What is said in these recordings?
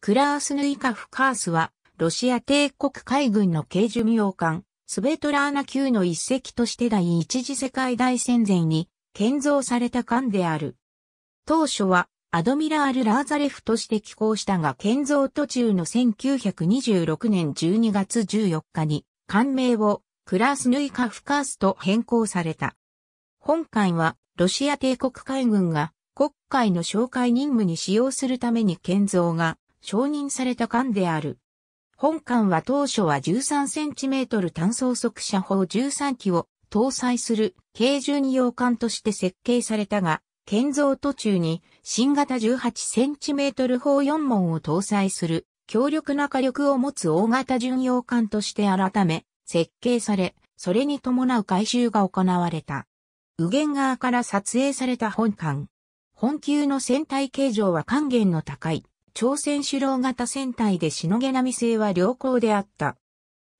クラースヌイカフカースは、ロシア帝国海軍の軽巡洋艦、スベトラーナ級の一隻として第一次世界大戦前に建造された艦である。当初は、アドミラール・ラーザレフとして寄港したが建造途中の1926年12月14日に、艦名をクラースヌイカフカースと変更された。本艦は、ロシア帝国海軍が国会の紹介任務に使用するために建造が承認された艦である。本艦は当初は 13cm 単装速射砲13機を搭載する軽巡洋艦として設計されたが、建造途中に新型 18cm 砲4門を搭載する強力な火力を持つ大型巡洋艦として改め設計され、それに伴う改修が行われた。右舷側から撮影された本艦。本級の船体形状は還元の高い朝鮮主脳型船体でしのげなみ性は良好であった。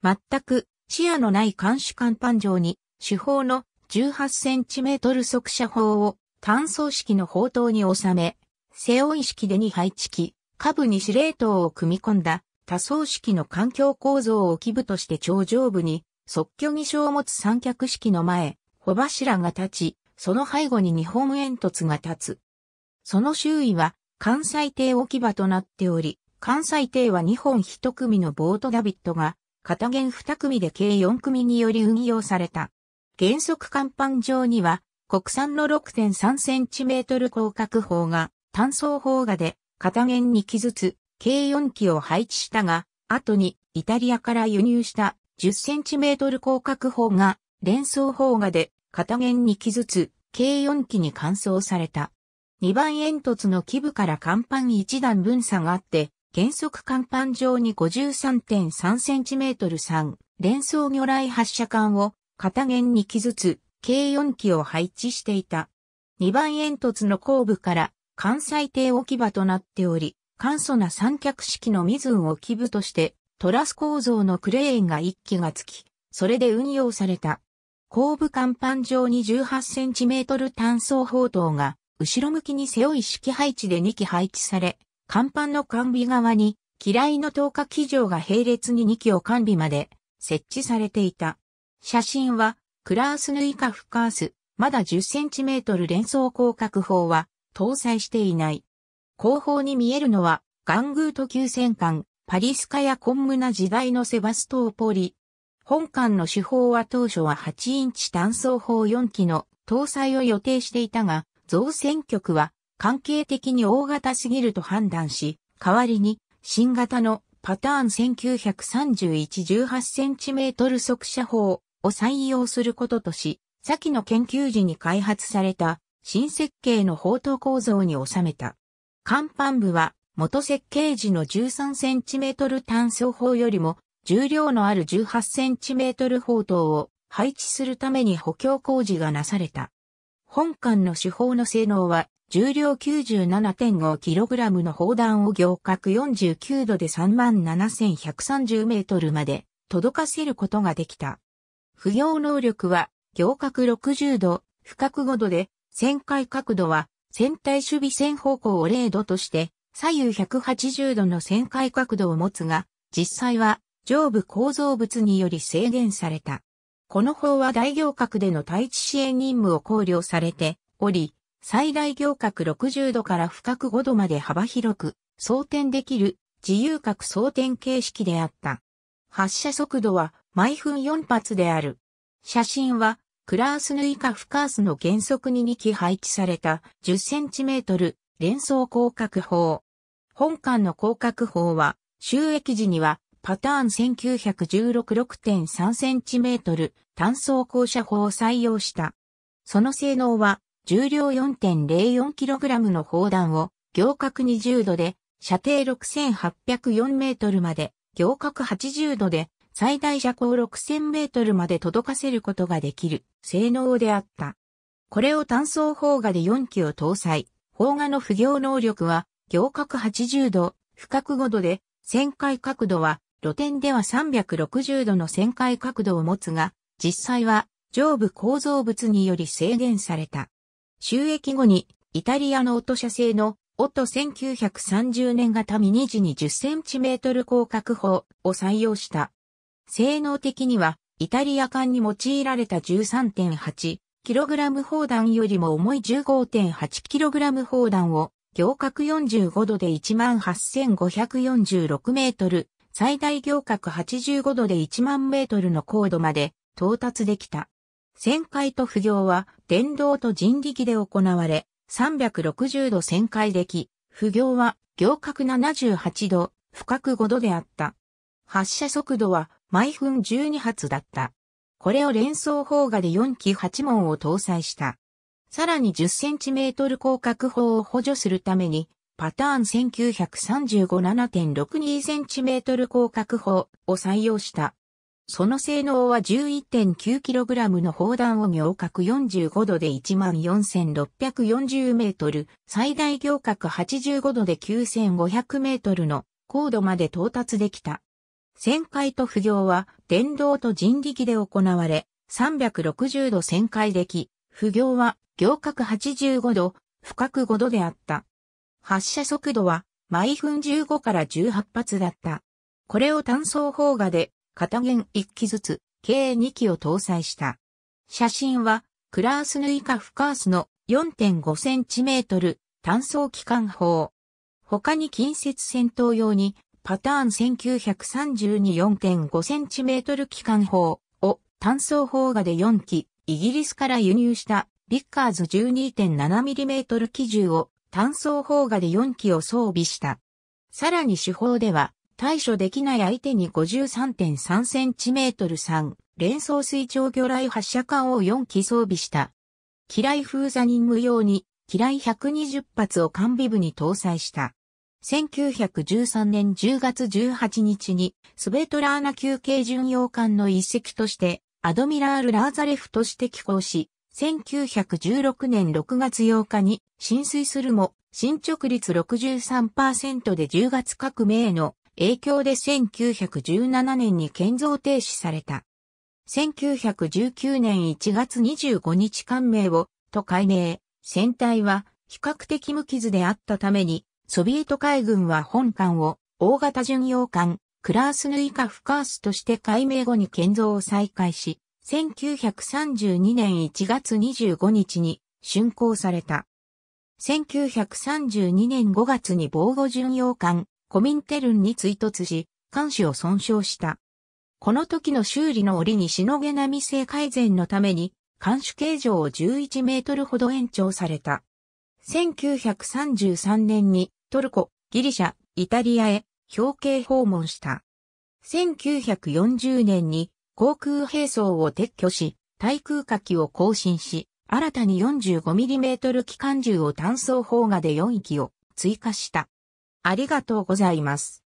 全く視野のない監視艦板上に主砲の1 8トル速射砲を単装式の砲塔に収め、背負い式で2配置機、下部に司令塔を組み込んだ多層式の環境構造を基部として頂上部に即居にを持つ三脚式の前、帆柱が立ち、その背後に日本煙突が立つ。その周囲は関西艇置き場となっており、関西艇は2本1組のボートダビットが、片弦2組で計4組により運用された。原則甲板上には、国産の 6.3cm 広角砲が、単装砲がで、片弦2機ずつ、計4機を配置したが、後にイタリアから輸入した 10cm 広角砲が、連装砲がで、片弦2機ずつ、計4機に換装された。2番煙突の基部から甲板1段分差があって、原則甲板上に 53.3cm3 連装魚雷発射管を片弦2機ずつ計4機を配置していた。2番煙突の後部から関西艇置き場となっており、簡素な三脚式の水運を基部として、トラス構造のクレーンが1機がつき、それで運用された。後部甲板上に 18cm 単装砲塔が後ろ向きに背負い式配置で2機配置され、甲板の完備側に、嫌いの投下機場が並列に2機を完備まで設置されていた。写真は、クラースヌイカフカース、まだ1 0トル連装広角砲は搭載していない。後方に見えるのは、ガングート急戦艦、パリスカやコンムナ時代のセバストーポリ。本艦の手法は当初は8インチ単装砲4機の搭載を予定していたが、造船局は関係的に大型すぎると判断し、代わりに新型のパターン1931-18センチメートル速射砲を採用することとし、先の研究時に開発された新設計の砲塔構造に収めた。甲板部は元設計時の13センチメートル単装砲よりも重量のある18センチメートル砲塔を配置するために補強工事がなされた。本艦の主砲の性能は、重量 97.5kg の砲弾を行角49度で 37,130m まで届かせることができた。不要能力は、行角60度、深角5度で、旋回角度は、船体守備線方向を0度として、左右180度の旋回角度を持つが、実際は、上部構造物により制限された。この法は大行革での対地支援任務を考慮されており、最大行革60度から深く5度まで幅広く装填できる自由角装填形式であった。発射速度は毎分4発である。写真はクラースヌイカフカースの原則に2機配置された 10cm 連想広角砲。本艦の広角砲は収益時にはパターン 1916.3cm 単装降車法を採用した。その性能は、重量 4.04kg の砲弾を、行角20度で、射程6804メートルまで、行角80度で、最大射高6000メートルまで届かせることができる、性能であった。これを単装砲画で4機を搭載。砲画の不行能力は、行角80度、深角5度で、旋回角度は、露天では360度の旋回角度を持つが、実際は上部構造物により制限された。収益後にイタリアのオト社製のオト1930年型ミニ時に10センチメートル広角砲を採用した。性能的にはイタリア艦に用いられた1 3 8ラム砲弾よりも重い1 5 8ラム砲弾を行角45度で18,546メートル、最大行角85度で1万メートルの高度まで到達できた。旋回と不行は電動と人力で行われ、360度旋回でき、不行は行角78度、深く5度であった。発射速度は毎分12発だった。これを連想砲画で4機8門を搭載した。さらに 10cm 広角砲を補助するために、パターン 1935-7.62cm 広角砲を採用した。その性能は 11.9kg の砲弾を行角45度で14,640メートル、最大行角85度で9,500メートルの高度まで到達できた。旋回と不行は電動と人力で行われ、360度旋回でき、不行は行角85度、深く5度であった。発射速度は毎分15から18発だった。これを単装砲画で片弦1機ずつ、計2機を搭載した。写真は、クラースヌイカフカースの 4.5cm 単装機関砲。他に近接戦闘用に、パターン 1932-4.5cm 機関砲を単装砲画で4機、イギリスから輸入したビッカーズ 12.7mm 機銃を単装砲画で4機を装備した。さらに手法では、対処できない相手に 53.3cm3 連装水長魚雷発射管を4機装備した。機雷風座任務用に機雷120発を完備部に搭載した。1913年10月18日にスベトラーナ級軽巡洋艦の一隻としてアドミラール・ラーザレフとして寄港し、1916年6月8日に浸水するも、進捗率63%で10月革命の影響で1917年に建造停止された。1919年1月25日艦名をと改名、船体は比較的無傷であったために、ソビエト海軍は本艦を大型巡洋艦クラースヌイカフカースとして改名後に建造を再開し、1932年1月25日に竣工された。1932年5月に防護巡洋艦コミンテルンに追突し、艦首を損傷した。この時の修理の折にしのげな未成改善のために、艦首形状を11メートルほど延長された。1933年にトルコ、ギリシャ、イタリアへ表敬訪問した。1940年に航空兵装を撤去し、対空火器を更新し、新たに 45mm 機関銃を単装砲画で4機を追加した。ありがとうございます。